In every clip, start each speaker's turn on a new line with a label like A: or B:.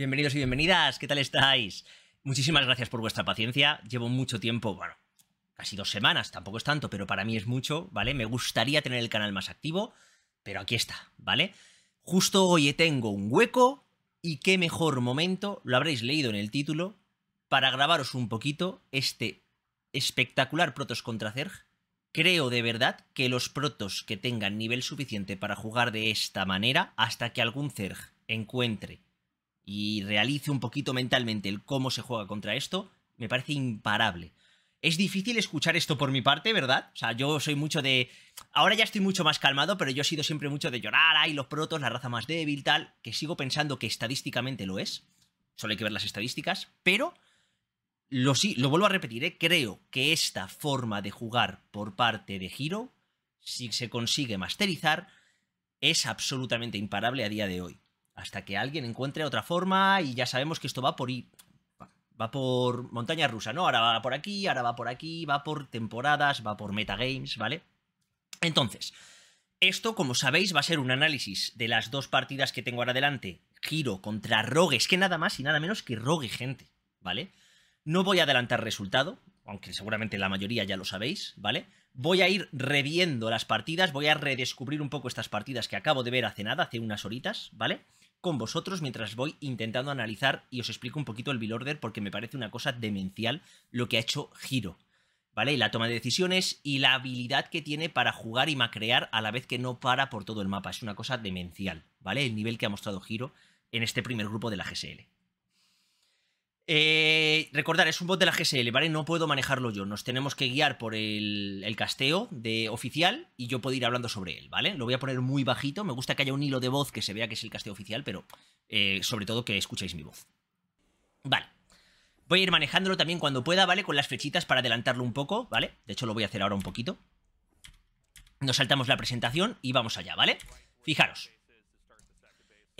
A: Bienvenidos y bienvenidas, ¿qué tal estáis? Muchísimas gracias por vuestra paciencia. Llevo mucho tiempo, bueno, casi dos semanas, tampoco es tanto, pero para mí es mucho, ¿vale? Me gustaría tener el canal más activo, pero aquí está, ¿vale? Justo hoy tengo un hueco y qué mejor momento, lo habréis leído en el título, para grabaros un poquito este espectacular Protos contra Zerg. Creo de verdad que los protos que tengan nivel suficiente para jugar de esta manera hasta que algún Zerg encuentre y realice un poquito mentalmente el cómo se juega contra esto, me parece imparable. Es difícil escuchar esto por mi parte, ¿verdad? O sea, yo soy mucho de... Ahora ya estoy mucho más calmado, pero yo he sido siempre mucho de llorar, ay, los protos, la raza más débil, tal, que sigo pensando que estadísticamente lo es. Solo hay que ver las estadísticas, pero... Lo, sí, lo vuelvo a repetir, ¿eh? creo que esta forma de jugar por parte de Hiro, si se consigue masterizar, es absolutamente imparable a día de hoy hasta que alguien encuentre otra forma y ya sabemos que esto va por... y va por montaña rusa, ¿no? Ahora va por aquí, ahora va por aquí, va por temporadas, va por metagames, ¿vale? Entonces, esto, como sabéis, va a ser un análisis de las dos partidas que tengo ahora delante. Giro contra Rogue, es que nada más y nada menos que Rogue, gente, ¿vale? No voy a adelantar resultado, aunque seguramente la mayoría ya lo sabéis, ¿vale? Voy a ir reviendo las partidas, voy a redescubrir un poco estas partidas que acabo de ver hace nada, hace unas horitas, ¿vale? vale con vosotros mientras voy intentando analizar y os explico un poquito el bill order porque me parece una cosa demencial lo que ha hecho Giro. ¿Vale? Y la toma de decisiones y la habilidad que tiene para jugar y macrear a la vez que no para por todo el mapa. Es una cosa demencial, ¿vale? El nivel que ha mostrado Giro en este primer grupo de la GSL. Eh, recordar, es un bot de la GSL, ¿vale? No puedo manejarlo yo. Nos tenemos que guiar por el, el, casteo de oficial y yo puedo ir hablando sobre él, ¿vale? Lo voy a poner muy bajito. Me gusta que haya un hilo de voz que se vea que es el casteo oficial, pero eh, sobre todo que escuchéis mi voz. Vale. Voy a ir manejándolo también cuando pueda, ¿vale? Con las flechitas para adelantarlo un poco, ¿vale? De hecho, lo voy a hacer ahora un poquito. Nos saltamos la presentación y vamos allá, ¿vale? Fijaros.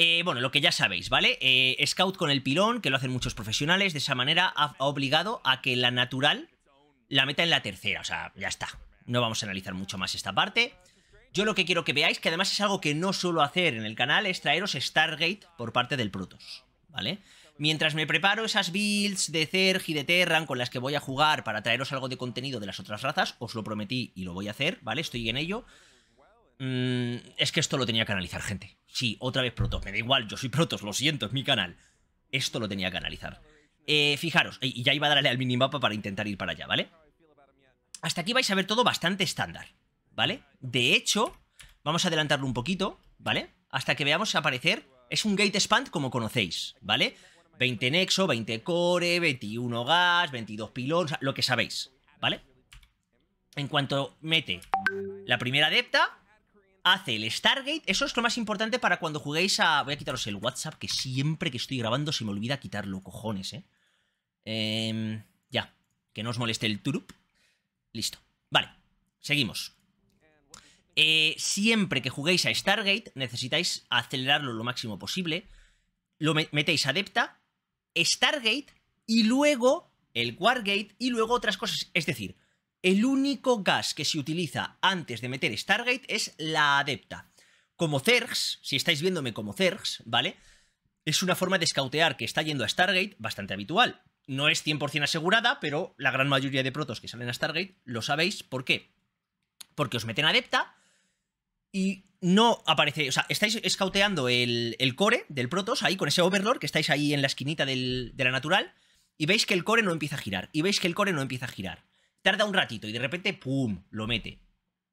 A: Eh, bueno, lo que ya sabéis, ¿vale? Eh, scout con el pilón, que lo hacen muchos profesionales, de esa manera ha, obligado a que la natural la meta en la tercera, o sea, ya está. No vamos a analizar mucho más esta parte. Yo lo que quiero que veáis, que además es algo que no suelo hacer en el canal, es traeros Stargate por parte del Protoss, ¿vale? Mientras me preparo esas builds de Zerg y de Terran con las que voy a jugar para traeros algo de contenido de las otras razas, os lo prometí y lo voy a hacer, ¿vale? Estoy en ello. Mm, es que esto lo tenía que analizar, gente. Sí, otra vez Protos, me da igual, yo soy Protos, lo siento, es mi canal. Esto lo tenía que analizar. Eh, fijaros, eh, y ya iba a darle al minimapa para intentar ir para allá, ¿vale? Hasta aquí vais a ver todo bastante estándar, ¿vale? De hecho, vamos a adelantarlo un poquito, ¿vale? Hasta que veamos aparecer, es un gate expand como conocéis, ¿vale? 20 nexo, 20 core, 21 gas, 22 pilón, lo que sabéis, ¿vale? En cuanto mete la primera adepta, hace el Stargate. Eso es lo más importante para cuando juguéis a... Voy a quitaros el WhatsApp, que siempre que estoy grabando se me olvida quitarlo, cojones, ¿eh? Em, ya, que no os moleste el turup. Listo. Vale, seguimos. Eh, siempre que juguéis a Stargate necesitáis acelerarlo lo máximo posible. Lo metéis Adepta, Stargate y luego el Wargate y luego otras cosas. Es decir, el único gas que se utiliza antes de meter Stargate es la adepta. Como Zergs, si estáis viéndome como Zergs, ¿vale? Es una forma de escautear que está yendo a Stargate bastante habitual. No es 100% asegurada, pero la gran mayoría de protos que salen a Stargate lo sabéis. ¿Por qué? Porque os meten adepta y no aparece, o sea, estáis escauteando el, core del Protos ahí con ese Overlord que estáis ahí en la esquinita de la natural y veis que el core no empieza a girar y veis que el core no empieza a girar tarda un ratito y de repente, ¡pum!, lo mete.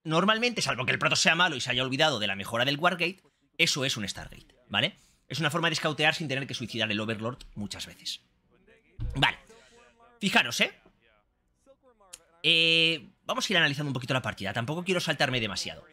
A: Normalmente, salvo que el proto sea malo y se haya olvidado de la mejora del Wargate, eso es un Stargate, ¿vale? Es una forma de scoutear sin tener que suicidar el Overlord muchas veces. Vale. Fijaros, ¿eh? ¿eh? Vamos a ir analizando un poquito la partida. Tampoco quiero saltarme demasiado.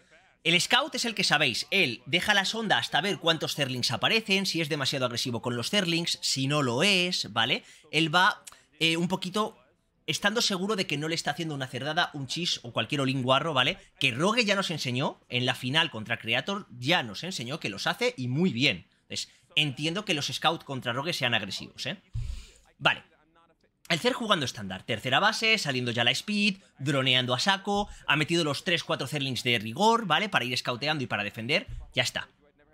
A: El scout es el que sabéis. Él deja la sonda hasta ver cuántos Zerlings aparecen, si es demasiado agresivo con los Zerlings, si no lo es, ¿vale? Él va eh, un poquito estando seguro de que no le está haciendo una cerdada, un chis o cualquier olinguarro, ¿vale? Que Rogue ya nos enseñó, en la final contra Creator, ya nos enseñó que los hace y muy bien. Entonces, entiendo que los scouts contra Rogue sean agresivos, ¿eh? Vale. El Cer jugando estándar, tercera base, saliendo ya la speed, droneando a saco, ha metido los 3-4 Zerlings de rigor, ¿vale? Para ir scoutando y para defender, ya está.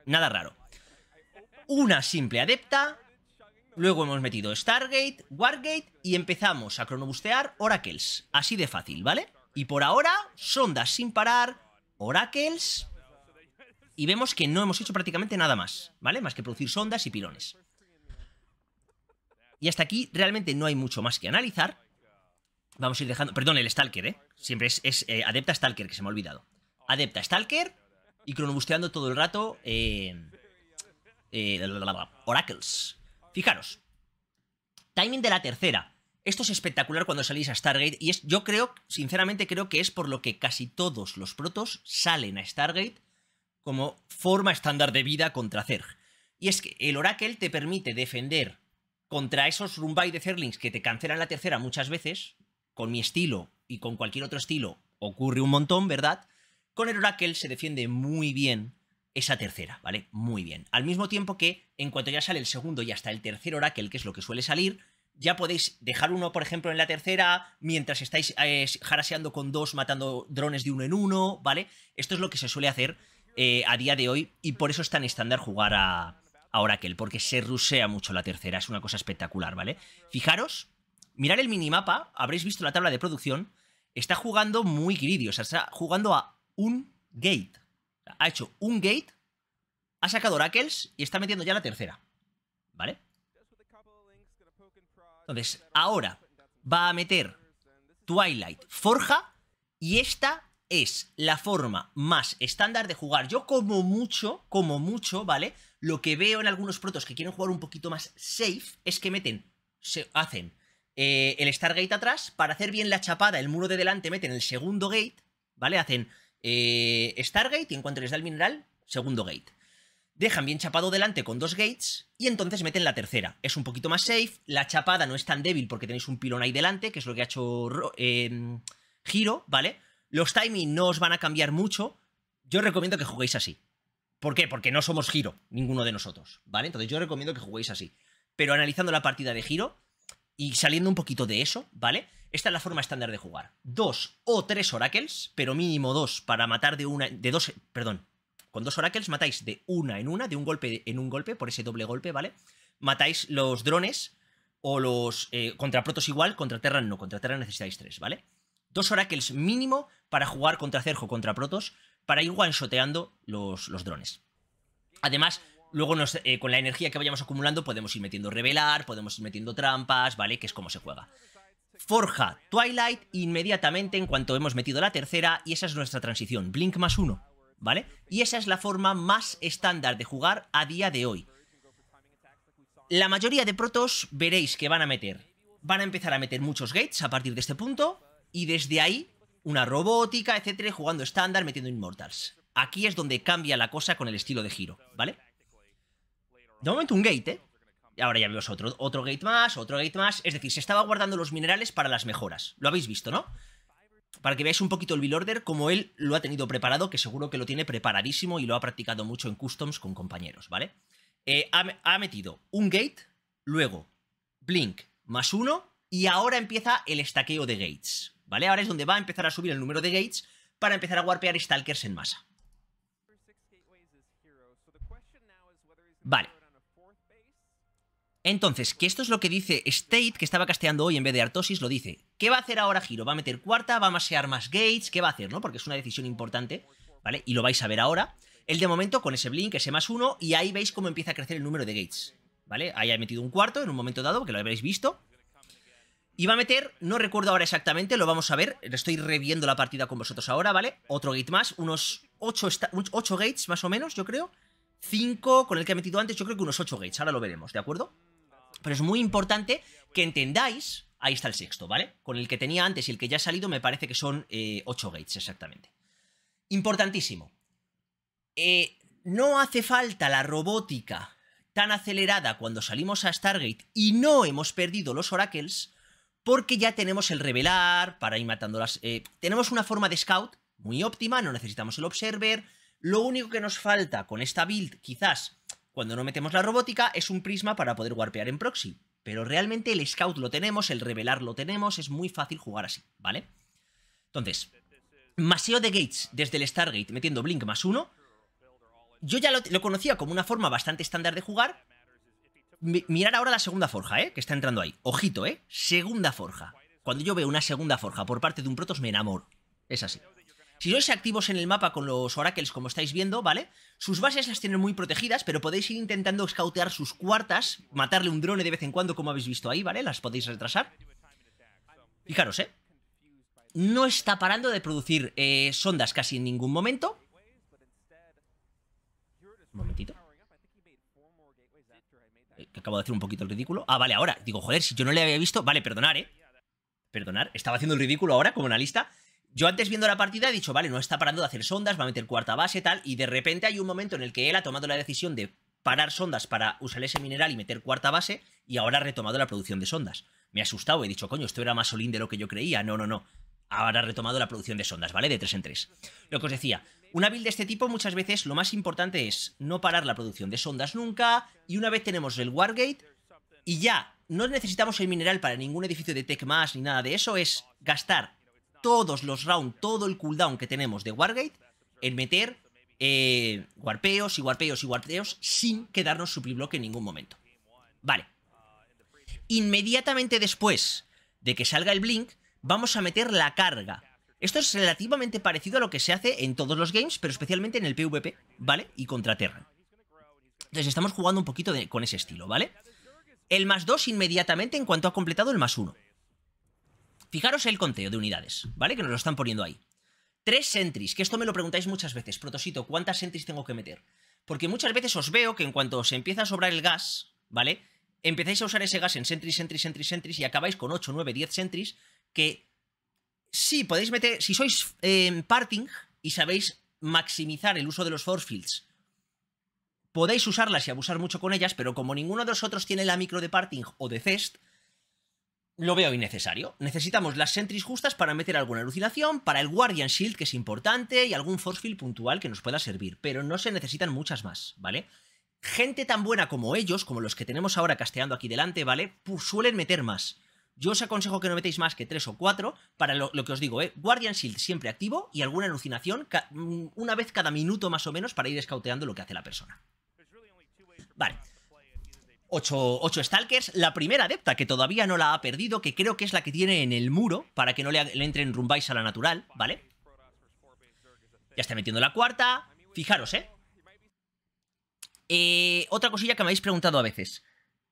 A: Nada raro. Una simple adepta, Luego hemos metido Stargate, Wargate y empezamos a cronobustear oracles. Así de fácil, ¿vale? Y por ahora, sondas sin parar, oracles... Y vemos que no hemos hecho prácticamente nada más, ¿vale? Más que producir sondas y pilones. Y hasta aquí realmente no hay mucho más que analizar. Vamos a ir dejando... Perdón, el Stalker, ¿eh? Siempre es, Adepta Stalker, que se me ha olvidado. Adepta Stalker y cronobusteando todo el rato... Eh, oracles. Fijaros. Timing de la tercera. Esto es espectacular cuando salís a Stargate y es, yo creo, sinceramente creo que es por lo que casi todos los protos salen a Stargate como forma estándar de vida contra Zerg. Y es que el Oracle te permite defender contra esos Rumbai de Zerlings que te cancelan la tercera muchas veces, con mi estilo y con cualquier otro estilo ocurre un montón, ¿verdad? Con el Oracle se defiende muy bien esa tercera, ¿vale? Muy bien. Al mismo tiempo que en cuanto ya sale el segundo y hasta el tercer Oracle, que es lo que suele salir, ya podéis dejar uno, por ejemplo, en la tercera, mientras estáis haraseando eh, con dos, matando drones de uno en uno, ¿vale? Esto es lo que se suele hacer eh, a día de hoy y por eso es tan estándar jugar a, Oracle, porque se rusea mucho la tercera, es una cosa espectacular, ¿vale? Fijaros, mirar el minimapa, habréis visto la tabla de producción, está jugando muy Gridio, o sea, está jugando a un gate, ha hecho un gate, ha sacado oracles y está metiendo ya la tercera. ¿Vale? Entonces, ahora va a meter Twilight Forja y esta es la forma más estándar de jugar. Yo como mucho, como mucho, ¿vale? Lo que veo en algunos protos que quieren jugar un poquito más safe es que meten, se hacen eh, el Stargate atrás, para hacer bien la chapada, el muro de delante meten el segundo gate, ¿vale? Hacen eh, Stargate y en cuanto les da el mineral, segundo gate. Dejan bien chapado delante con dos gates y entonces meten la tercera. Es un poquito más safe, la chapada no es tan débil porque tenéis un pilón ahí delante, que es lo que ha hecho eh, em, Giro, ¿vale? Los timing no os van a cambiar mucho. Yo recomiendo que juguéis así. ¿Por qué? Porque no somos Giro, ninguno de nosotros, ¿vale? Entonces yo recomiendo que juguéis así. Pero analizando la partida de Giro, y saliendo un poquito de eso, ¿vale? Esta es la forma estándar de jugar. Dos o tres oracles, pero mínimo dos para matar de una. de dos. Perdón. Con dos oracles matáis de una en una, de un golpe en un golpe, por ese doble golpe, ¿vale? Matáis los drones o los. Eh, contra Protos igual, contra Terran no, contra terra necesitáis tres, ¿vale? Dos oracles mínimo para jugar contra Cerjo, contra Protos, para ir one los, los drones. Además, Luego eh, con la energía que vayamos acumulando podemos ir metiendo revelar, podemos ir metiendo trampas, ¿vale? Que es como se juega. Forja Twilight inmediatamente en cuanto hemos metido la tercera y esa es nuestra transición, Blink más uno, ¿vale? Y esa es la forma más estándar de jugar a día de hoy. La mayoría de protos veréis que van a meter, van a empezar a meter muchos gates a partir de este punto y desde ahí una robótica, etcétera, jugando estándar, metiendo Immortals. Aquí es donde cambia la cosa con el estilo de giro, ¿vale? De momento un gate, ¿eh? Y ahora ya vemos otro, otro gate más, otro gate más. Es decir, se estaba guardando los minerales para las mejoras. Lo habéis visto, ¿no? Para que veáis un poquito el build order, como él lo ha tenido preparado, que seguro que lo tiene preparadísimo y lo ha practicado mucho en customs con compañeros, ¿vale? Eh, ha, metido un gate, luego blink más uno, y ahora empieza el estaqueo de gates, ¿vale? Ahora es donde va a empezar a subir el número de gates para empezar a warpear stalkers en masa. Vale, entonces, que esto es lo que dice State, que estaba casteando hoy en vez de Artosis, lo dice. ¿Qué va a hacer ahora Giro? ¿Va a meter cuarta? ¿Va a masear más gates? ¿Qué va a hacer, no? Porque es una decisión importante, ¿vale? Y lo vais a ver ahora. El de momento con ese blink, ese más uno, y ahí veis cómo empieza a crecer el número de gates, ¿vale? Ahí ha metido un cuarto en un momento dado, que lo habréis visto. Y va a meter, no recuerdo ahora exactamente, lo vamos a ver, estoy reviendo la partida con vosotros ahora, ¿vale? Otro gate más, unos 8, 8 gates más o menos, yo creo. 5 con el que ha metido antes, yo creo que unos 8 gates, ahora lo veremos, ¿de acuerdo? Pero es muy importante que entendáis, ahí está el sexto, ¿vale? Con el que tenía antes y el que ya ha salido me parece que son eh, ocho 8 gates exactamente. Importantísimo. Eh, no hace falta la robótica tan acelerada cuando salimos a Stargate y no hemos perdido los oracles porque ya tenemos el revelar para ir matando las... Eh, tenemos una forma de scout muy óptima, no necesitamos el observer. Lo único que nos falta con esta build quizás cuando no metemos la robótica, es un prisma para poder warpear en proxy. Pero realmente el scout lo tenemos, el revelar lo tenemos, es muy fácil jugar así, ¿vale? Entonces, maseo de gates desde el Stargate metiendo Blink más uno. Yo ya lo, conocía como una forma bastante estándar de jugar. mirar ahora la segunda forja, ¿eh? Que está entrando ahí. Ojito, ¿eh? Segunda forja. Cuando yo veo una segunda forja por parte de un protos me enamoro. Es así. Si sois activos en el mapa con los oracles, como estáis viendo, ¿vale? Sus bases las tienen muy protegidas, pero podéis ir intentando escautear sus cuartas, matarle un drone de vez en cuando, como habéis visto ahí, ¿vale? Las podéis retrasar. Fijaros, ¿eh? No está parando de producir eh, sondas casi en ningún momento. Un momentito. Eh, que acabo de hacer un poquito el ridículo. Ah, vale, ahora. Digo, joder, si yo no le había visto... Vale, perdonar, ¿eh? Perdonar. Estaba haciendo el ridículo ahora como analista. Yo antes viendo la partida he dicho, vale, no está parando de hacer sondas, va a meter cuarta base, tal, y de repente hay un momento en el que él ha tomado la decisión de parar sondas para usar ese mineral y meter cuarta base, y ahora ha retomado la producción de sondas. Me ha asustado, he dicho, coño, esto era más solín de lo que yo creía. No, no, no. Ahora ha retomado la producción de sondas, ¿vale? De 3 en 3. Lo que os decía, una build de este tipo muchas veces lo más importante es no parar la producción de sondas nunca, y una vez tenemos el Wargate, y ya, no necesitamos el mineral para ningún edificio de tech más ni nada de eso, es gastar todos los rounds, todo el cooldown que tenemos de Wargate en meter eh, warpeos y warpeos y warpeos sin quedarnos bloque en ningún momento. Vale. Inmediatamente después de que salga el Blink, vamos a meter la carga. Esto es relativamente parecido a lo que se hace en todos los games, pero especialmente en el PvP, ¿vale? Y contra Terran. Entonces estamos jugando un poquito con ese estilo, ¿vale? El más 2 inmediatamente en cuanto ha completado el más 1. Fijaros el conteo de unidades, ¿vale? Que nos lo están poniendo ahí. Tres sentries, que esto me lo preguntáis muchas veces. Protosito, ¿cuántas sentries tengo que meter? Porque muchas veces os veo que en cuanto os empieza a sobrar el gas, ¿vale? Empezáis a usar ese gas en sentries, sentries, sentries, sentries y acabáis con 8, 9, 10 sentries que sí podéis meter, si sois en em, parting y sabéis maximizar el uso de los force fields, podéis usarlas y abusar mucho con ellas, pero como ninguno de los otros tiene la micro de parting o de cest, lo veo innecesario. Necesitamos las sentries justas para meter alguna alucinación, para el Guardian Shield, que es importante, y algún force field puntual que nos pueda servir, pero no se necesitan muchas más, ¿vale? Gente tan buena como ellos, como los que tenemos ahora casteando aquí delante, ¿vale? Pues suelen meter más. Yo os aconsejo que no metéis más que tres o cuatro para lo, lo, que os digo, ¿eh? Guardian Shield siempre activo y alguna alucinación mm, una vez cada minuto más o menos para ir escauteando lo que hace la persona. Vale, 8 ocho, Stalkers, la primera adepta que todavía no la ha perdido, que creo que es la que tiene en el muro para que no le, entren rumbais a la natural, ¿vale? Ya está metiendo la cuarta. Fijaros, ¿eh? ¿eh? Otra cosilla que me habéis preguntado a veces.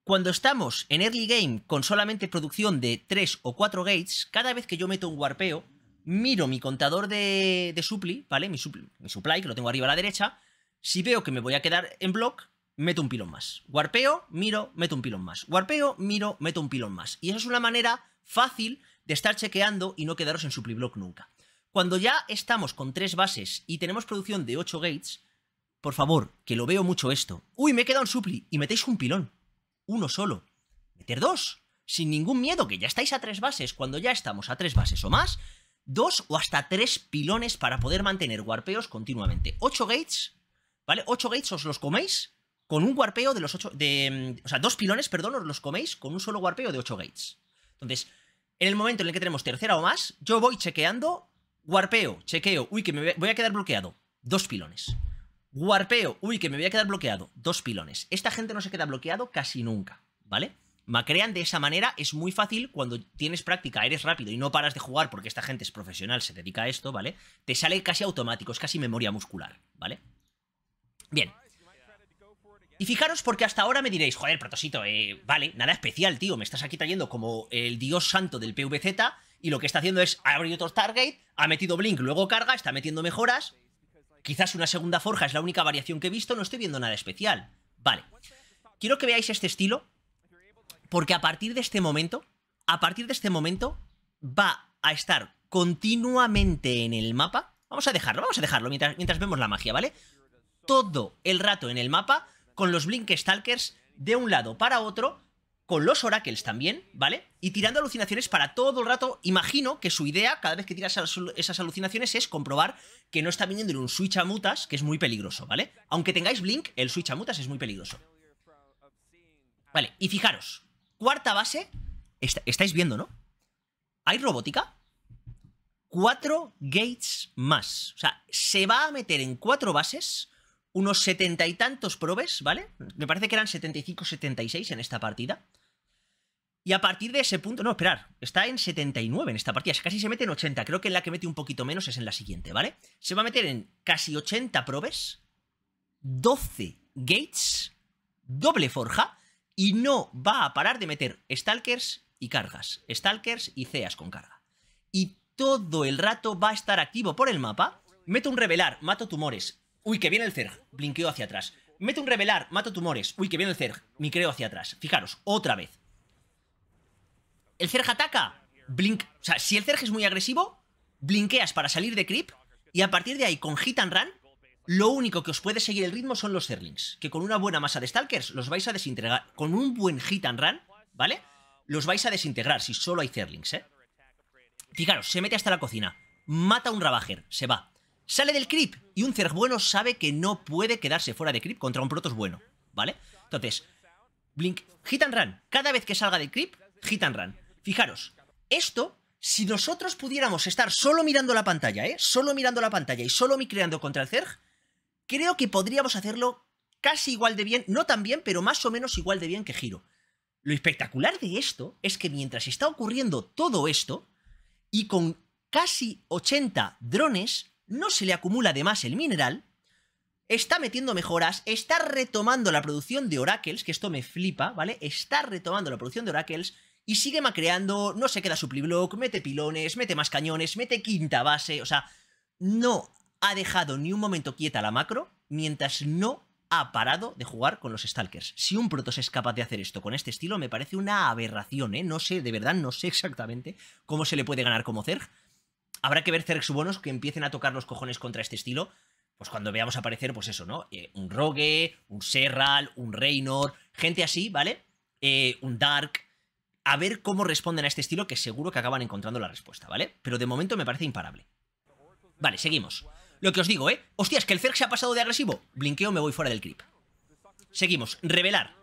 A: Cuando estamos en early game con solamente producción de 3 o 4 gates, cada vez que yo meto un warpeo, miro mi contador de, de supply, ¿vale? Mi, mi supply, que lo tengo arriba a la derecha. Si veo que me voy a quedar en block, meto un pilón más. Warpeo, miro, meto un pilón más. Warpeo, miro, meto un pilón más. Y esa es una manera fácil de estar chequeando y no quedaros en block nunca. Cuando ya estamos con tres bases y tenemos producción de 8 gates, por favor, que lo veo mucho esto. Uy, me he quedado en supli y metéis un pilón. Uno solo. Meter dos. Sin ningún miedo, que ya estáis a tres bases. Cuando ya estamos a tres bases o más, dos o hasta tres pilones para poder mantener guarpeos continuamente. 8 gates, ¿vale? 8 gates os los coméis con un warpeo de los 8. De, mm, o sea, dos pilones, perdón, os los coméis con un solo warpeo de 8 gates. Entonces, en el momento en el que tenemos tercera o más, yo voy chequeando, warpeo, chequeo, uy, que me voy a quedar bloqueado, dos pilones. Warpeo, uy, que me voy a quedar bloqueado, dos pilones. Esta gente no se queda bloqueado casi nunca, ¿vale? Macrean de esa manera es muy fácil cuando tienes práctica, eres rápido y no paras de jugar porque esta gente es profesional, se dedica a esto, ¿vale? Te sale casi automático, es casi memoria muscular, ¿vale? Bien. Y fijaros porque hasta ahora me diréis, joder, Protosito, eh, vale, nada especial, tío, me estás aquí trayendo como el dios santo del PVZ y lo que está haciendo es abrir otro Target ha metido Blink, luego carga, está metiendo mejoras, quizás una segunda forja es la única variación que he visto, no estoy viendo nada especial. Vale, quiero que veáis este estilo, porque a partir de este momento, a partir de este momento, va a estar continuamente en el mapa. Vamos a dejarlo, vamos a dejarlo mientras, mientras vemos la magia, ¿vale? Todo el rato en el mapa con los Blink Stalkers de un lado para otro, con los Oracles también, ¿vale? Y tirando alucinaciones para todo el rato. Imagino que su idea, cada vez que tiras esas alucinaciones, es comprobar que no está viniendo un switch a mutas, que es muy peligroso, ¿vale? Aunque tengáis Blink, el switch a mutas es muy peligroso. Vale, y fijaros, cuarta base, estáis viendo, ¿no? ¿Hay robótica? Cuatro gates más. O sea, se va a meter en cuatro bases unos setenta y tantos probes, ¿vale? Me parece que eran 75, 76 en esta partida. Y a partir de ese punto, no, esperar, está en 79 en esta partida, casi se mete en 80, creo que en la que mete un poquito menos es en la siguiente, ¿vale? Se va a meter en casi 80 probes, 12 gates, doble forja, y no va a parar de meter stalkers y cargas, stalkers y ceas con carga. Y todo el rato va a estar activo por el mapa, meto un revelar, mato tumores, Uy, que viene el Zerg. Blinqueo hacia atrás. Mete un revelar, mato tumores. Uy, que viene el Zerg. Mi creo hacia atrás. Fijaros, otra vez. El Zerg ataca. Blink. O sea, si el Zerg es muy agresivo, blinqueas para salir de creep. Y a partir de ahí, con hit and run, lo único que os puede seguir el ritmo son los Zerlings, Que con una buena masa de Stalkers los vais a desintegrar. Con un buen hit and run, ¿vale? Los vais a desintegrar si solo hay Zerlings ¿eh? Fijaros, se mete hasta la cocina. Mata un Ravager. Se va. Sale del creep y un Zerg bueno sabe que no puede quedarse fuera de creep contra un Protoss bueno, ¿vale? Entonces, Blink, hit and run. Cada vez que salga del creep, hit and run. Fijaros, esto, si nosotros pudiéramos estar solo mirando la pantalla, ¿eh? Solo mirando la pantalla y solo micreando contra el Zerg, creo que podríamos hacerlo casi igual de bien, no tan bien, pero más o menos igual de bien que Giro. Lo espectacular de esto es que mientras está ocurriendo todo esto, y con casi 80 drones, no se le acumula de más el mineral, está metiendo mejoras, está retomando la producción de oracles, que esto me flipa, ¿vale? Está retomando la producción de oracles y sigue macreando, no se queda su block, mete pilones, mete más cañones, mete quinta base, o sea, no ha dejado ni un momento quieta la macro mientras no ha parado de jugar con los Stalkers. Si un Protoss es capaz de hacer esto con este estilo, me parece una aberración, ¿eh? No sé, de verdad, no sé exactamente cómo se le puede ganar como Zerg, habrá que ver Zergs subonos que empiecen a tocar los cojones contra este estilo. Pues cuando veamos aparecer, pues eso, ¿no? Eh, un Rogue, un Serral, un Reynor, gente así, ¿vale? Eh, un Dark. A ver cómo responden a este estilo, que seguro que acaban encontrando la respuesta, ¿vale? Pero de momento me parece imparable. Vale, seguimos. Lo que os digo, ¿eh? Hostias, que el Zerg se ha pasado de agresivo. Blinqueo, me voy fuera del creep. Seguimos. Revelar.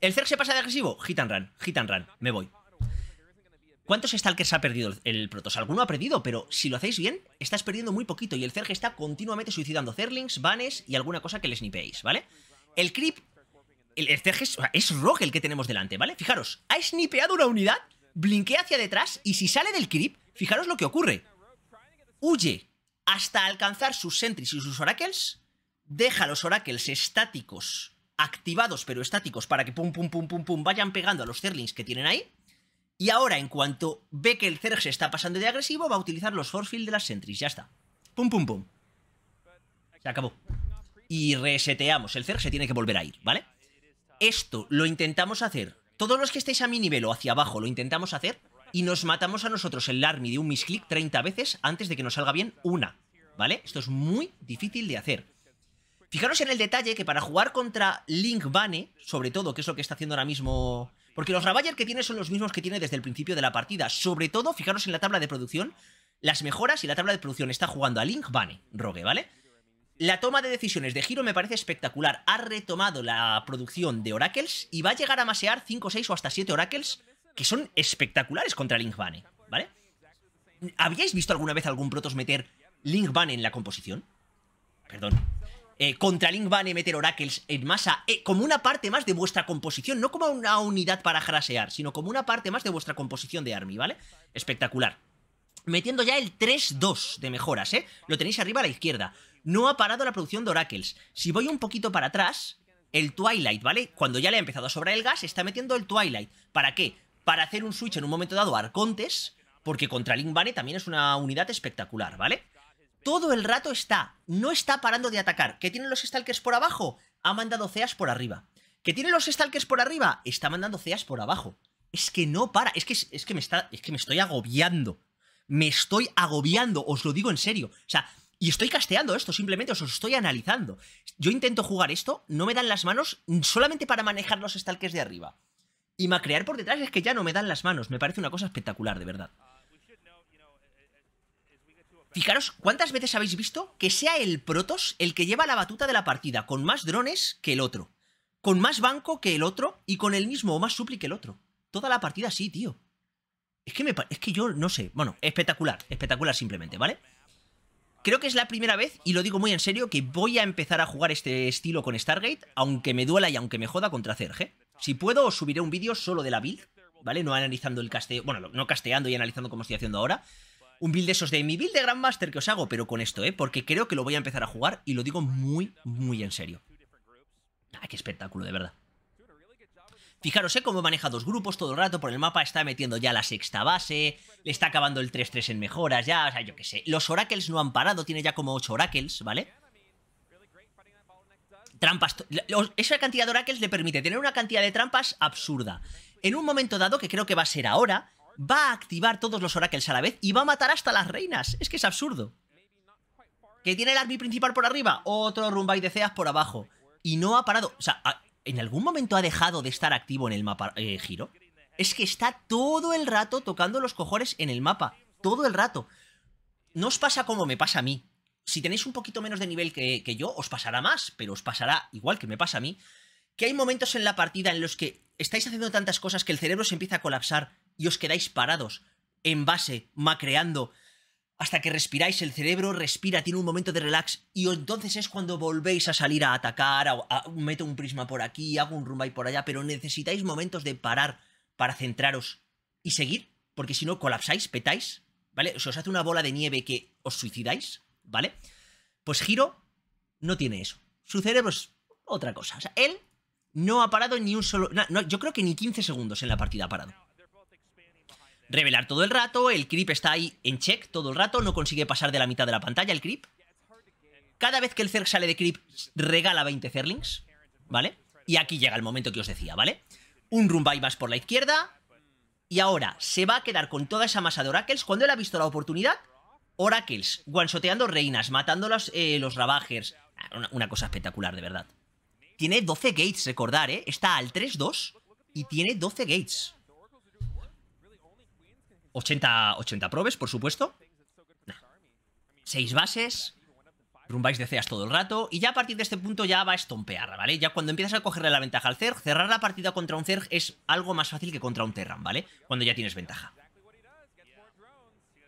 A: El Zerg se pasa de agresivo. Hit and run, hit and run. Me voy. ¿Cuántos Stalkers ha perdido el Protoss? Alguno ha perdido, pero si lo hacéis bien, estás perdiendo muy poquito y el Zerg está continuamente suicidando Zerlings, Banes y alguna cosa que le snipeéis, ¿vale? El Creep... El, el es, rojo el que tenemos delante, ¿vale? Fijaros, ha snipeado una unidad, blinquea hacia detrás y si sale del Creep, fijaros lo que ocurre. Huye hasta alcanzar sus Sentries y sus Oracles, deja los Oracles estáticos, activados pero estáticos para que pum pum pum pum pum vayan pegando a los Zerlings que tienen ahí y ahora, en cuanto ve que el Zerg se está pasando de agresivo, va a utilizar los force de las sentries. Ya está. Pum, pum, pum. Se acabó. Y reseteamos. El Zerg se tiene que volver a ir, ¿vale? Esto lo intentamos hacer. Todos los que estéis a mi nivel o hacia abajo lo intentamos hacer. Y nos matamos a nosotros el army de un misclick 30 veces antes de que nos salga bien una. ¿Vale? Esto es muy difícil de hacer. Fijaros en el detalle que para jugar contra Link Bane, sobre todo, que es lo que está haciendo ahora mismo porque los Ravager que tiene son los mismos que tiene desde el principio de la partida. Sobre todo, fijaros en la tabla de producción, las mejoras y la tabla de producción. Está jugando a Link Bane, Rogue, ¿vale? La toma de decisiones de Giro me parece espectacular. Ha retomado la producción de Oracles y va a llegar a masear 5, 6 o hasta 7 Oracles que son espectaculares contra Link Bane, ¿vale? ¿Habíais visto alguna vez algún Protoss meter Link Bane en la composición? Perdón, eh, contra Link van meter oracles en masa eh, como una parte más de vuestra composición, no como una unidad para harasear, sino como una parte más de vuestra composición de army, ¿vale? Espectacular. Metiendo ya el 3-2 de mejoras, ¿eh? Lo tenéis arriba a la izquierda. No ha parado la producción de oracles. Si voy un poquito para atrás, el Twilight, ¿vale? Cuando ya le ha empezado a sobrar el gas, está metiendo el Twilight. ¿Para qué? Para hacer un switch en un momento dado a Arcontes, porque contra Link Bane también es una unidad espectacular, ¿vale? Todo el rato está, no está parando de atacar. ¿Qué tienen los stalkers por abajo? Ha mandado ceas por arriba. ¿Qué tienen los stalkers por arriba? Está mandando ceas por abajo. Es que no para, es que, es que me está, es que me estoy agobiando. Me estoy agobiando, os lo digo en serio. O sea, y estoy casteando esto, simplemente os estoy analizando. Yo intento jugar esto, no me dan las manos solamente para manejar los stalkers de arriba. Y macrear por detrás es que ya no me dan las manos, me parece una cosa espectacular, de verdad. Fijaros, ¿cuántas veces habéis visto que sea el Protoss el que lleva la batuta de la partida, con más drones que el otro, con más banco que el otro y con el mismo o más supli que el otro? Toda la partida sí, tío. Es que, es que yo no sé. Bueno, espectacular, espectacular simplemente, ¿vale? Creo que es la primera vez, y lo digo muy en serio, que voy a empezar a jugar este estilo con Stargate, aunque me duela y aunque me joda contra Cerge. Si puedo, os subiré un vídeo solo de la build, ¿vale? No analizando el casteo, bueno, no casteando y analizando como estoy haciendo ahora, un build de esos de mi build de Grandmaster que os hago, pero con esto, ¿eh? Porque creo que lo voy a empezar a jugar y lo digo muy, muy en serio. Ah, qué espectáculo, de verdad. Fijaros, ¿eh? Cómo maneja dos grupos todo el rato por el mapa. Está metiendo ya la sexta base. Le está acabando el 3-3 en mejoras ya. O sea, yo qué sé. Los oracles no han parado. Tiene ya como 8 oracles, ¿vale? Trampas. Esa cantidad de oracles le permite tener una cantidad de trampas absurda. En un momento dado, que creo que va a ser ahora, va a activar todos los oracles a la vez y va a matar hasta las reinas. Es que es absurdo. Que tiene el army principal por arriba, otro rumba y deseas por abajo. Y no ha parado. O sea, ¿en algún momento ha dejado de estar activo en el mapa giro? Eh, es que está todo el rato tocando los cojones en el mapa. Todo el rato. No os pasa como me pasa a mí. Si tenéis un poquito menos de nivel que, que yo, os pasará más, pero os pasará igual que me pasa a mí. Que hay momentos en la partida en los que estáis haciendo tantas cosas que el cerebro se empieza a colapsar y os quedáis parados en base, macreando, hasta que respiráis, el cerebro respira, tiene un momento de relax y entonces es cuando volvéis a salir a atacar, a, meto un prisma por aquí, hago un rumba y por allá, pero necesitáis momentos de parar para centraros y seguir, porque si no colapsáis, petáis, ¿vale? Se os hace una bola de nieve que os suicidáis, ¿vale? Pues Giro no tiene eso. Su cerebro es otra cosa. O sea, él no ha parado ni un solo... yo creo que ni 15 segundos en la partida ha parado revelar todo el rato, el creep está ahí en check todo el rato, no consigue pasar de la mitad de la pantalla el creep. Cada vez que el Zerg sale de creep, regala 20 Zerlings, ¿vale? Y aquí llega el momento que os decía, ¿vale? Un Rumbai más por la izquierda, y ahora se va a quedar con toda esa masa de Oracles. Cuando él ha visto la oportunidad, Oracles, guansoteando reinas, matando los, eh, los Ravagers. Ah, una, una, cosa espectacular, de verdad. Tiene 12 gates, recordar, ¿eh? Está al 3-2 y tiene 12 gates. 80, 80 probes, por supuesto. 6 bases. Rumbáis de ceas todo el rato. Y ya a partir de este punto ya va a estompear, ¿vale? Ya cuando empiezas a cogerle la ventaja al Zerg, cerrar la partida contra un Zerg es algo más fácil que contra un Terran, ¿vale? Cuando ya tienes ventaja.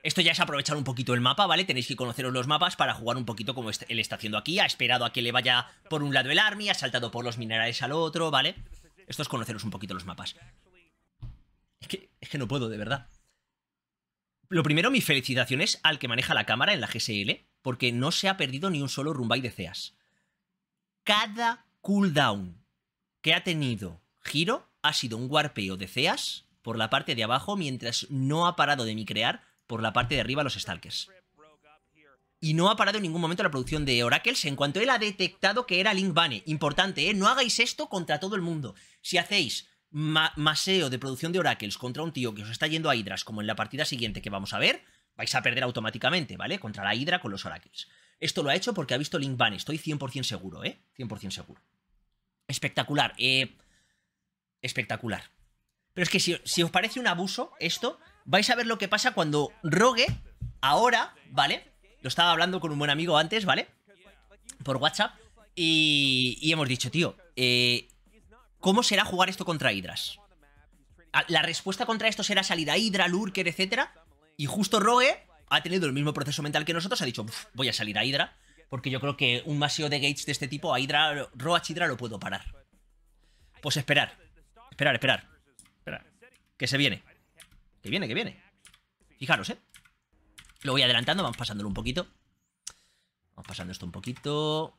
A: Esto ya es aprovechar un poquito el mapa, ¿vale? Tenéis que conoceros los mapas para jugar un poquito como este, él está haciendo aquí. Ha esperado a que le vaya por un lado el army, ha saltado por los minerales al otro, ¿vale? Esto es conoceros un poquito los mapas. es que no puedo, de verdad. Lo primero, mis felicitaciones al que maneja la cámara en la GSL, porque no se ha perdido ni un solo rumbay de CEAS. Cada cooldown que ha tenido Giro ha sido un guarpeo de CEAS por la parte de abajo, mientras no ha parado de micrear por la parte de arriba los Stalkers. Y no ha parado en ningún momento la producción de Oracles en cuanto él ha detectado que era Link Bane. Importante, ¿eh? No hagáis esto contra todo el mundo. Si hacéis maseo de producción de oracles contra un tío que os está yendo a hidras, como en la partida siguiente que vamos a ver, vais a perder automáticamente, ¿vale? Contra la hidra con los oracles. Esto lo ha hecho porque ha visto Link estoy 100% seguro, ¿eh? 100% seguro. Espectacular, eh... Espectacular. Pero es que si, si os parece un abuso esto, vais a ver lo que pasa cuando Rogue, ahora, ¿vale? Lo estaba hablando con un buen amigo antes, ¿vale? Por WhatsApp. Y, y hemos dicho, tío, eh, ¿Cómo será jugar esto contra Hydras? Ah, La respuesta contra esto será salir a Hydra, Lurker, etc. Y justo Rogue ha tenido el mismo proceso mental que nosotros, ha dicho, voy a salir a Hydra, porque yo creo que un maseo de Gates de este tipo a Hydra, Roach Hydra lo puedo parar. Pues esperar, esperar, esperar, esperar. Que se viene, que viene, que viene. Fijaros, ¿eh? Lo voy adelantando, vamos pasándolo un poquito. Vamos pasando esto un poquito.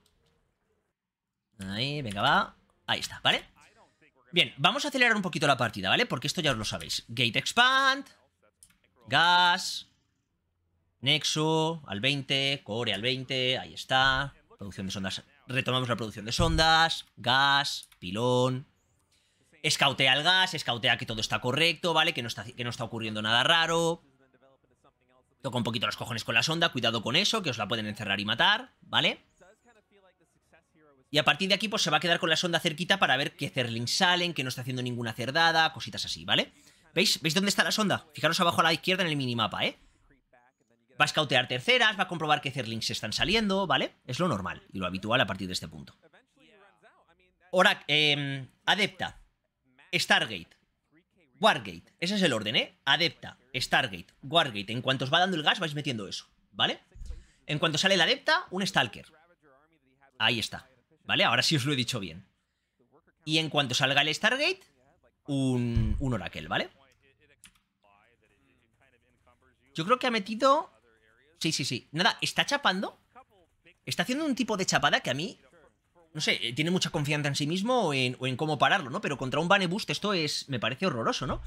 A: Ahí, venga, va. Ahí está, ¿vale? Bien, vamos a acelerar un poquito la partida, ¿vale? Porque esto ya os lo sabéis. Gate Expand, Gas, Nexo al 20, Core al 20, ahí está. Producción de sondas. Retomamos la producción de sondas, Gas, Pilón. Escautea al gas, escautea que todo está correcto, ¿vale? Que no está, que no está ocurriendo nada raro. Toca un poquito los cojones con la sonda, cuidado con eso, que os la pueden encerrar y matar, ¿vale? vale y a partir de aquí, pues se va a quedar con la sonda cerquita para ver que Zerlings salen, que no está haciendo ninguna cerdada, cositas así, ¿vale? ¿Veis? ¿Veis dónde está la sonda? Fijaros abajo a la izquierda en el minimapa, ¿eh? Va a scoutear terceras, va a comprobar que Zerlings están saliendo, ¿vale? Es lo normal y lo habitual a partir de este punto. Ahora, eh, Adepta, Stargate, Wargate. Ese es el orden, ¿eh? Adepta, Stargate, Wargate. En cuanto os va dando el gas, vais metiendo eso, ¿vale? En cuanto sale el Adepta, un Stalker. Ahí está. ¿Vale? Ahora sí os lo he dicho bien. Y en cuanto salga el Stargate, un, un Oracle, ¿vale? Yo creo que ha metido... Sí, sí, sí. Nada, está chapando. Está haciendo un tipo de chapada que a mí... No sé, eh, tiene mucha confianza en sí mismo o en, cómo pararlo, ¿no? Pero contra un Boost, esto es... me parece horroroso, ¿no?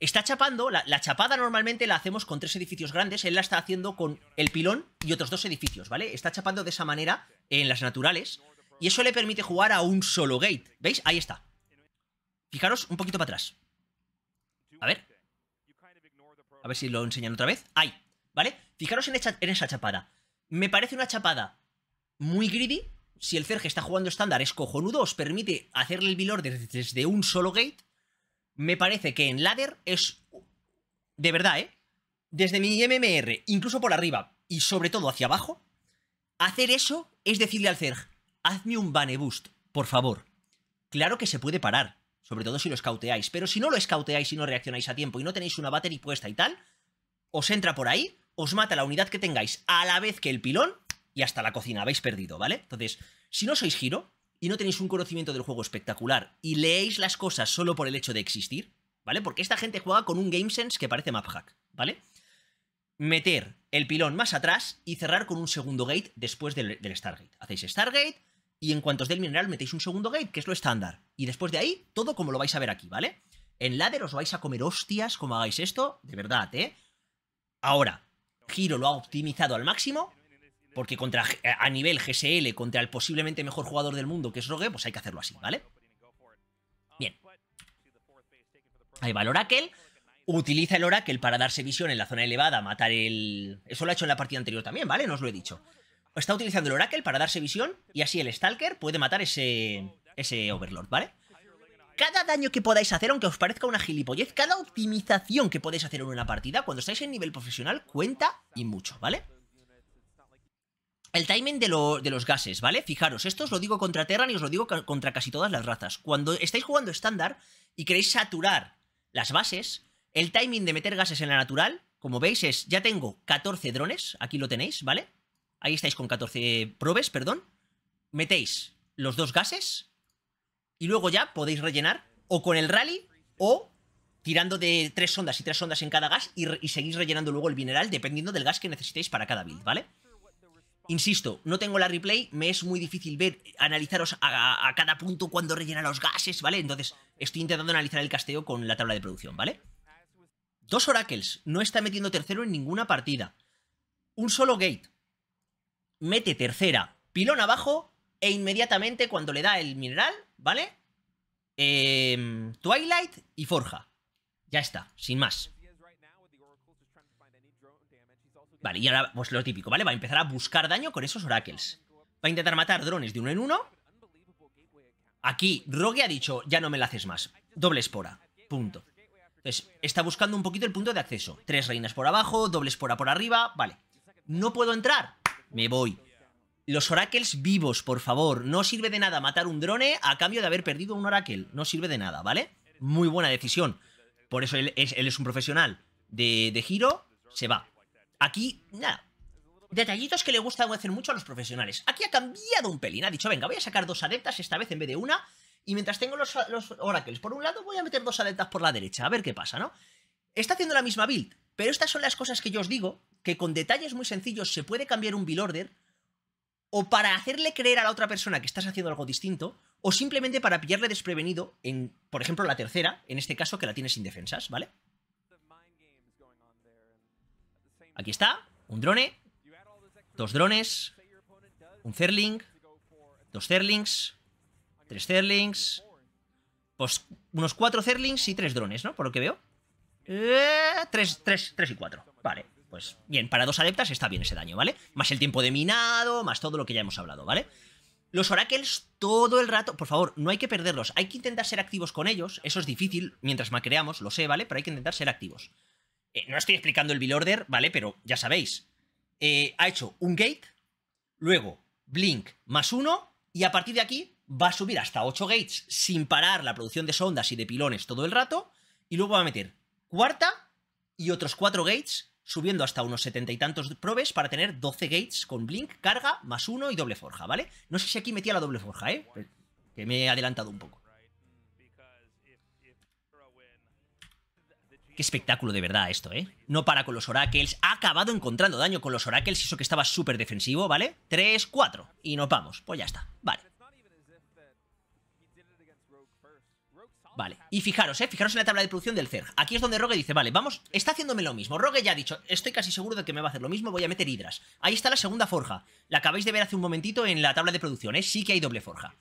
A: Está chapando, la, chapada normalmente la hacemos con tres edificios grandes, él la está haciendo con el pilón y otros dos edificios, ¿vale? Está chapando de esa manera en las naturales y eso le permite jugar a un solo gate. ¿Veis? Ahí está. Fijaros un poquito para atrás. A ver. A ver si lo enseñan otra vez. Ahí, ¿vale? Fijaros en, esa, en esa chapada. Me parece una chapada muy greedy. Si el Cerge está jugando estándar es cojonudo, os permite hacerle el vilor desde, desde un solo gate. Me parece que en ladder es... De verdad, ¿eh? Desde mi MMR, incluso por arriba y sobre todo hacia abajo, hacer eso es decirle al Cerge, hazme un bane boost, por favor. Claro que se puede parar, sobre todo si lo escauteáis, pero si no lo escauteáis y no reaccionáis a tiempo y no tenéis una battery puesta y tal, os entra por ahí, os mata la unidad que tengáis a la vez que el pilón y hasta la cocina habéis perdido, ¿vale? Entonces, si no sois giro y no tenéis un conocimiento del juego espectacular y leéis las cosas solo por el hecho de existir, ¿vale? Porque esta gente juega con un game sense que parece map hack, ¿vale? Meter el pilón más atrás y cerrar con un segundo gate después del, del Stargate. Hacéis Stargate, y en cuanto os dé el mineral metéis un segundo gate, que es lo estándar. Y después de ahí, todo como lo vais a ver aquí, ¿vale? En ladder os vais a comer hostias como hagáis esto, de verdad, ¿eh? Ahora, Giro lo ha optimizado al máximo, porque contra, eh, a nivel GSL, contra el posiblemente mejor jugador del mundo, que es Rogue, pues hay que hacerlo así, ¿vale? Bien. Ahí va el Oracle. Utiliza el Oracle para darse visión en la zona elevada, matar el... Eso lo ha hecho en la partida anterior también, ¿vale? No os lo he dicho está utilizando el Oracle para darse visión y así el Stalker puede matar ese, ese Overlord, ¿vale? Cada daño que podáis hacer, aunque os parezca una gilipollez, cada optimización que podéis hacer en una partida, cuando estáis en nivel profesional, cuenta y mucho, ¿vale? El timing de, los gases, ¿vale? Fijaros, esto os lo digo contra Terran y os lo digo contra casi todas las razas. Cuando estáis jugando estándar y queréis saturar las bases, el timing de meter gases en la natural, como veis, es ya tengo 14 drones, aquí lo tenéis, ¿vale? Ahí estáis con 14 probes, perdón. Metéis los dos gases y luego ya podéis rellenar o con el rally o tirando de tres sondas y tres sondas en cada gas y, seguís rellenando luego el mineral dependiendo del gas que necesitéis para cada build, ¿vale? Insisto, no tengo la replay, me es muy difícil ver, analizaros a, a cada punto cuando rellena los gases, ¿vale? Entonces estoy intentando analizar el casteo con la tabla de producción, ¿vale? Dos oracles, no está metiendo tercero en ninguna partida. Un solo gate, mete tercera, pilón abajo, e inmediatamente cuando le da el mineral, ¿vale? Em, Twilight y Forja. Ya está, sin más. Vale, y ahora, pues lo típico, ¿vale? Va a empezar a buscar daño con esos oracles. Va a intentar matar drones de uno en uno. Aquí, Rogue ha dicho, ya no me la haces más. Doble espora. Punto. Entonces, está buscando un poquito el punto de acceso. Tres reinas por abajo, doble espora por arriba, vale. ¿No puedo entrar? me voy. Los oracles vivos, por favor. No sirve de nada matar un drone a cambio de haber perdido un oracle. No sirve de nada, ¿vale? Muy buena decisión. Por eso él es, un profesional de, giro. Se va. Aquí, nada. Detallitos que le gusta hacer mucho a los profesionales. Aquí ha cambiado un pelín. Ha dicho, venga, voy a sacar dos adeptas esta vez en vez de una. Y mientras tengo los, los oracles por un lado, voy a meter dos adeptas por la derecha. A ver qué pasa, ¿no? Está haciendo la misma build. Pero estas son las cosas que yo os digo que con detalles muy sencillos se puede cambiar un bill order o para hacerle creer a la otra persona que estás haciendo algo distinto o simplemente para pillarle desprevenido en, por ejemplo, la tercera, en este caso que la tienes sin defensas, ¿vale? Aquí está, un drone, dos drones, un Zerling, dos Zerlings, tres Zerlings, pues unos cuatro Zerlings y tres drones, ¿no? Por lo que veo. Eh, tres, tres, tres y cuatro, vale pues bien, para dos adeptas está bien ese daño, ¿vale? Más el tiempo de minado, más todo lo que ya hemos hablado, ¿vale? Los oracles todo el rato, por favor, no hay que perderlos, hay que intentar ser activos con ellos, eso es difícil mientras macreamos, lo sé, ¿vale? Pero hay que intentar ser activos. Eh, no estoy explicando el bill order, ¿vale? Pero ya sabéis. Eh, ha hecho un gate, luego blink más uno, y a partir de aquí va a subir hasta 8 gates sin parar la producción de sondas y de pilones todo el rato, y luego va a meter cuarta y otros 4 gates subiendo hasta unos setenta y tantos probes para tener 12 gates con blink, carga, más uno y doble forja, ¿vale? No sé si aquí metía la doble forja, ¿eh? Que me he adelantado un poco. Qué espectáculo de verdad esto, ¿eh? No para con los oracles. Ha acabado encontrando daño con los oracles, eso que estaba súper defensivo, ¿vale? Tres, cuatro. Y nos vamos. Pues ya está. Vale. Vale, y fijaros, eh, fijaros en la tabla de producción del CERG. Aquí es donde Rogue dice, vale, vamos, está haciéndome lo mismo. Rogue ya ha dicho, estoy casi seguro de que me va a hacer lo mismo, voy a meter hidras. Ahí está la segunda forja. La acabáis de ver hace un momentito en la tabla de producción, ¿eh? Sí que hay doble forja.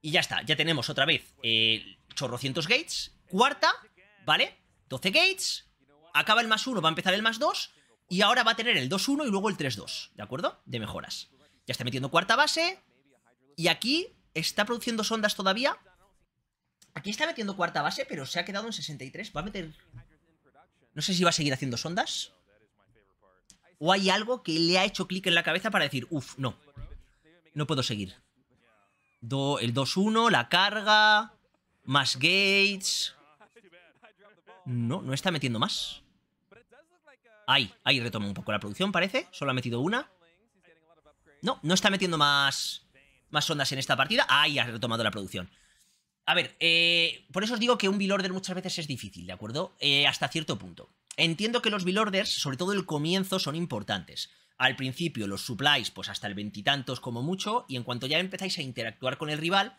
A: Y ya está, ya tenemos otra vez eh, chorrocientos gates. Cuarta, ¿vale? 12 gates. Acaba el más uno. va a empezar el más 2. Y ahora va a tener el 2-1 y luego el 3-2, ¿de acuerdo? De mejoras. Ya está metiendo cuarta base. Y aquí está produciendo sondas todavía. Aquí está metiendo cuarta base, pero se ha quedado en 63. Va a meter... No sé si va a seguir haciendo sondas. O hay algo que le ha hecho clic en la cabeza para decir, uff, no. No puedo seguir. el 2-1, la carga, más gates. No, no está metiendo más. Ahí, ahí retoma un poco la producción, parece. Solo ha metido una. No, no está metiendo más, más sondas en esta partida. Ahí ha retomado la producción. A ver, eh, por eso os digo que un bill order muchas veces es difícil, ¿de acuerdo? Eh, hasta cierto punto. Entiendo que los bill orders, sobre todo el comienzo, son importantes. Al principio los supplies, pues hasta el veintitantos como mucho, y en cuanto ya empezáis a interactuar con el rival,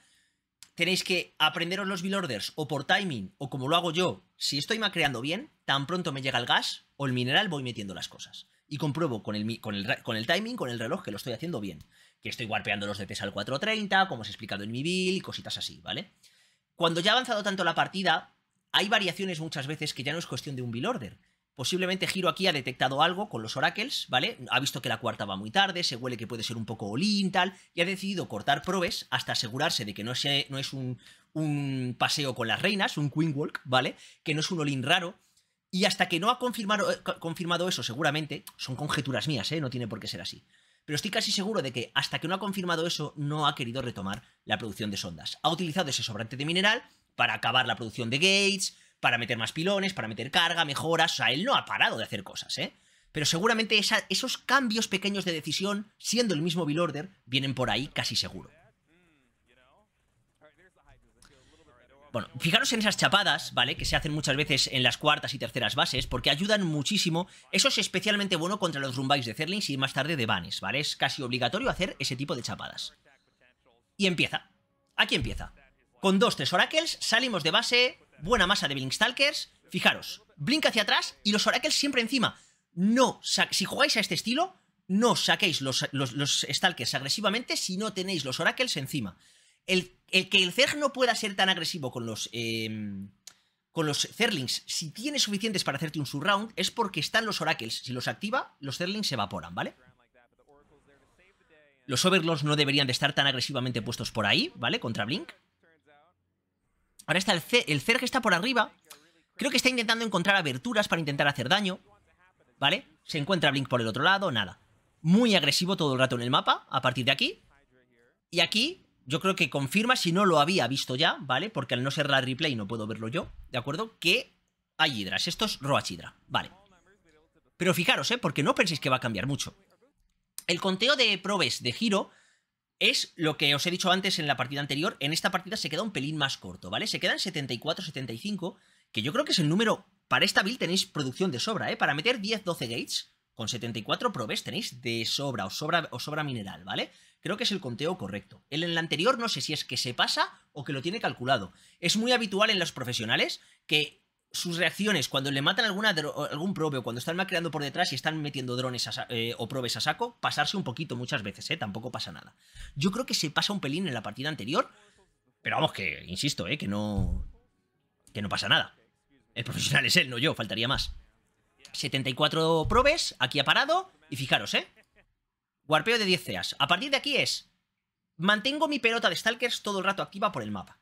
A: tenéis que aprenderos los bill orders o por timing o como lo hago yo. Si estoy macreando bien, tan pronto me llega el gas o el mineral voy metiendo las cosas. Y compruebo con el, con el, con el timing, con el reloj, que lo estoy haciendo bien. Que estoy warpeando los DPs al 430, como os he explicado en mi build, cositas así, ¿vale? vale cuando ya ha avanzado tanto la partida, hay variaciones muchas veces que ya no es cuestión de un bill order. Posiblemente Giro aquí ha detectado algo con los oracles, ¿vale? Ha visto que la cuarta va muy tarde, se huele que puede ser un poco olín, tal, y ha decidido cortar probes hasta asegurarse de que no, no es un, un, paseo con las reinas, un queen walk, ¿vale? Que no es un olín raro. Y hasta que no ha confirmado, eh, confirmado eso, seguramente, son conjeturas mías, ¿eh? No tiene por qué ser así pero estoy casi seguro de que hasta que no ha confirmado eso, no ha querido retomar la producción de sondas. Ha utilizado ese sobrante de mineral para acabar la producción de Gates, para meter más pilones, para meter carga, mejoras, o sea, él no ha parado de hacer cosas, ¿eh? Pero seguramente esos cambios pequeños de decisión, siendo el mismo Bill Order, vienen por ahí casi seguro. Bueno, fijaros en esas chapadas, ¿vale? Que se hacen muchas veces en las cuartas y terceras bases, porque ayudan muchísimo. Eso es especialmente bueno contra los rumbais de Zerlings y más tarde de Vanes, ¿vale? Es casi obligatorio hacer ese tipo de chapadas. Y empieza. Aquí empieza. Con dos, tres oracles, salimos de base, buena masa de stalkers Fijaros, blink hacia atrás y los oracles siempre encima. No, si jugáis a este estilo, no saquéis los, los stalkers agresivamente si no tenéis los oracles encima. El el que el Zerg no pueda ser tan agresivo con los. Eh, con los Zerlings, si tiene suficientes para hacerte un surround, es porque están los Oracles. Si los activa, los Zerlings se evaporan, ¿vale? Los Overlords no deberían de estar tan agresivamente puestos por ahí, ¿vale? Contra Blink. Ahora está el, Zerg, el Zerg está por arriba. Creo que está intentando encontrar aberturas para intentar hacer daño. ¿Vale? Se encuentra Blink por el otro lado, nada. Muy agresivo todo el rato en el mapa, a partir de aquí. Y aquí yo creo que confirma, si no lo había visto ya, ¿vale? Porque al no ser la replay no puedo verlo yo, ¿de acuerdo? Que hay hidras, esto es Roach vale. Pero fijaros, ¿eh? Porque no penséis que va a cambiar mucho. El conteo de probes de giro es lo que os he dicho antes en la partida anterior. En esta partida se queda un pelín más corto, ¿vale? Se quedan 74, 75, que yo creo que es el número... Para esta build tenéis producción de sobra, ¿eh? Para meter 10, 12 gates con 74 probes tenéis de sobra, o sobra, sobra mineral, ¿vale? Creo que es el conteo correcto. El en el anterior no sé si es que se pasa o que lo tiene calculado. Es muy habitual en los profesionales que sus reacciones cuando le matan algún probe o cuando están creando por detrás y están metiendo drones eh, o probes a saco, pasarse un poquito muchas veces, ¿eh? Tampoco pasa nada. Yo creo que se pasa un pelín en la partida anterior, pero vamos que, insisto, ¿eh? Que no... Que no pasa nada. El profesional es él, no yo, faltaría más. 74 probes, aquí ha parado, y fijaros, ¿eh? Warpeo de 10 CEAs. A partir de aquí es... Mantengo mi pelota de Stalkers todo el rato activa por el mapa.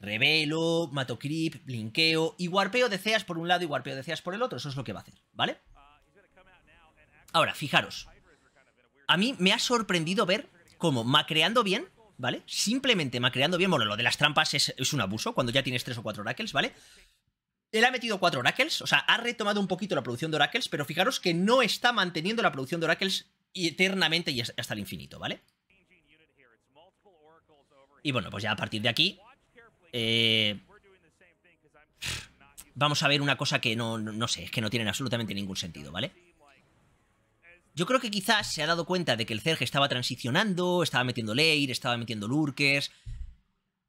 A: Revelo, mato creep, y warpeo de CEAs por un lado y warpeo de CEAs por el otro. Eso es lo que va a hacer, ¿vale? Ahora, fijaros. A mí me ha sorprendido ver cómo macreando bien, ¿vale? Simplemente macreando bien. Bueno, lo de las trampas es, un abuso cuando ya tienes tres o cuatro raquels ¿vale? Él ha metido cuatro oracles, o sea, ha retomado un poquito la producción de oracles, pero fijaros que no está manteniendo la producción de oracles eternamente y hasta el infinito, ¿vale? Y bueno, pues ya a partir de aquí... Eh, vamos a ver una cosa que no, sé, es que no tiene absolutamente ningún sentido, ¿vale? Yo creo que quizás se ha dado cuenta de que el Zerg estaba transicionando, estaba metiendo Leir, estaba metiendo Lurkers,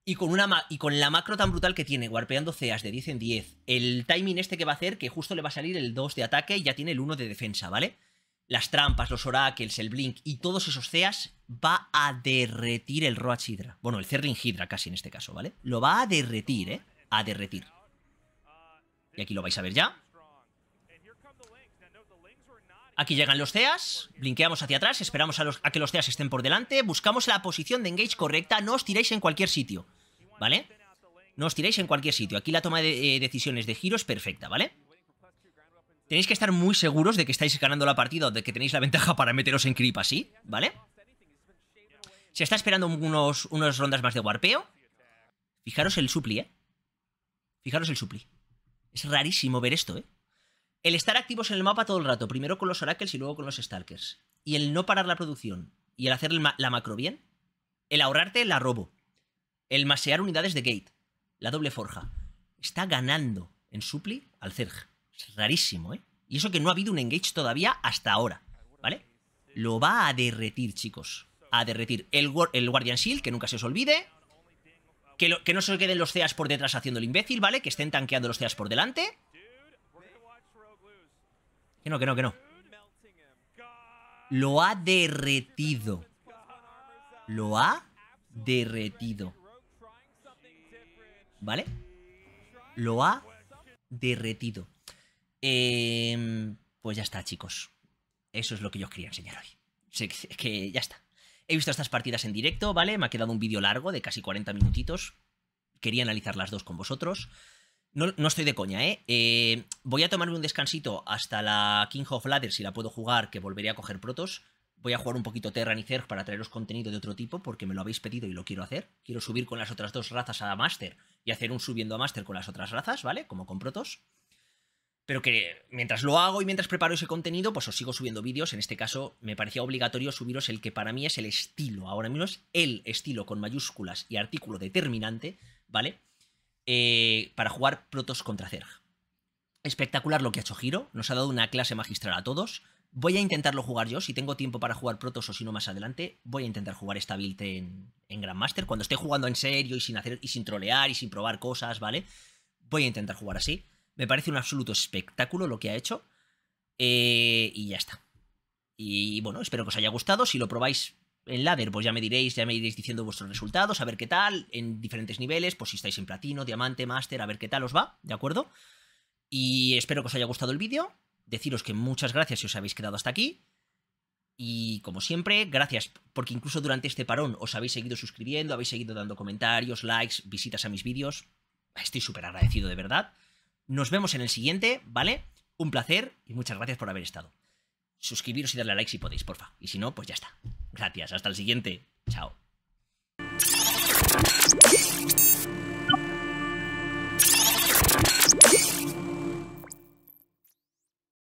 A: y con, una y con la macro tan brutal que tiene, warpeando CEAS de 10 en 10, el timing este que va a hacer, que justo le va a salir el 2 de ataque y ya tiene el 1 de defensa, ¿vale? Las trampas, los oracles, el blink y todos esos CEAS va a derretir el Roach Hydra. Bueno, el Zerling Hydra casi en este caso, ¿vale? Lo va a derretir, ¿eh? A derretir. Y aquí lo vais a ver ya. Aquí llegan los CEAS, blinqueamos hacia atrás, esperamos a, que los CEAS estén por delante, buscamos la posición de engage correcta, no os tiréis en cualquier sitio. ¿vale? No os tiráis en cualquier sitio. Aquí la toma de eh, decisiones de giro es perfecta, ¿vale? Tenéis que estar muy seguros de que estáis ganando la partida o de que tenéis la ventaja para meteros en creep así, ¿vale? Se está esperando unos, unas rondas más de warpeo. Fijaros el supli, ¿eh? Fijaros el supli. Es rarísimo ver esto, ¿eh? El estar activos en el mapa todo el rato, primero con los oracles y luego con los stalkers. Y el no parar la producción y el hacer la macro bien, el ahorrarte la robo. El masear unidades de Gate, la doble forja, está ganando en supli al Zerg. Es rarísimo, ¿eh? Y eso que no ha habido un engage todavía hasta ahora, ¿vale? Lo va a derretir, chicos. A derretir. El, el Guardian Shield, que nunca se os olvide. Que, que no se queden los CEAs por detrás haciendo el imbécil, ¿vale? Que estén tanqueando los CEAs por delante. Que no, que no, que no. Lo ha derretido. Lo ha derretido. ¿vale? Lo ha derretido. Em, pues ya está, chicos. Eso es lo que yo os quería enseñar hoy. Sé que, ya está. He visto estas partidas en directo, ¿vale? Me ha quedado un vídeo largo de casi 40 minutitos. Quería analizar las dos con vosotros. No, no estoy de coña, ¿eh? eh voy a tomarme un descansito hasta la King of Ladder, si la puedo jugar, que volveré a coger protos voy a jugar un poquito Terran y Zerg para traeros contenido de otro tipo porque me lo habéis pedido y lo quiero hacer. Quiero subir con las otras dos razas a Master y hacer un subiendo a Master con las otras razas, ¿vale? Como con Protos. Pero que mientras lo hago y mientras preparo ese contenido, pues os sigo subiendo vídeos. En este caso, me parecía obligatorio subiros el que para mí es el estilo. Ahora mismo es el estilo con mayúsculas y artículo determinante, ¿vale? Eh, para jugar Protos contra Zerg. Espectacular lo que ha hecho Giro. Nos ha dado una clase magistral a todos. Voy a intentarlo jugar yo. Si tengo tiempo para jugar protos o si no más adelante, voy a intentar jugar esta build en, Grandmaster. Cuando esté jugando en serio y sin hacer y sin trolear y sin probar cosas, ¿vale? Voy a intentar jugar así. Me parece un absoluto espectáculo lo que ha hecho. Eh, y ya está. Y bueno, espero que os haya gustado. Si lo probáis en ladder, pues ya me diréis, ya me iréis diciendo vuestros resultados, a ver qué tal, en diferentes niveles, pues si estáis en platino, diamante, máster, a ver qué tal os va, ¿de acuerdo? Y espero que os haya gustado el vídeo deciros que muchas gracias si os habéis quedado hasta aquí. Y como siempre, gracias porque incluso durante este parón os habéis seguido suscribiendo, habéis seguido dando comentarios, likes, visitas a mis vídeos. Estoy súper agradecido de verdad. Nos vemos en el siguiente, ¿vale? Un placer y muchas gracias por haber estado. Suscribiros y darle a like si podéis, porfa. Y si no, pues ya está. Gracias, hasta el siguiente. Chao.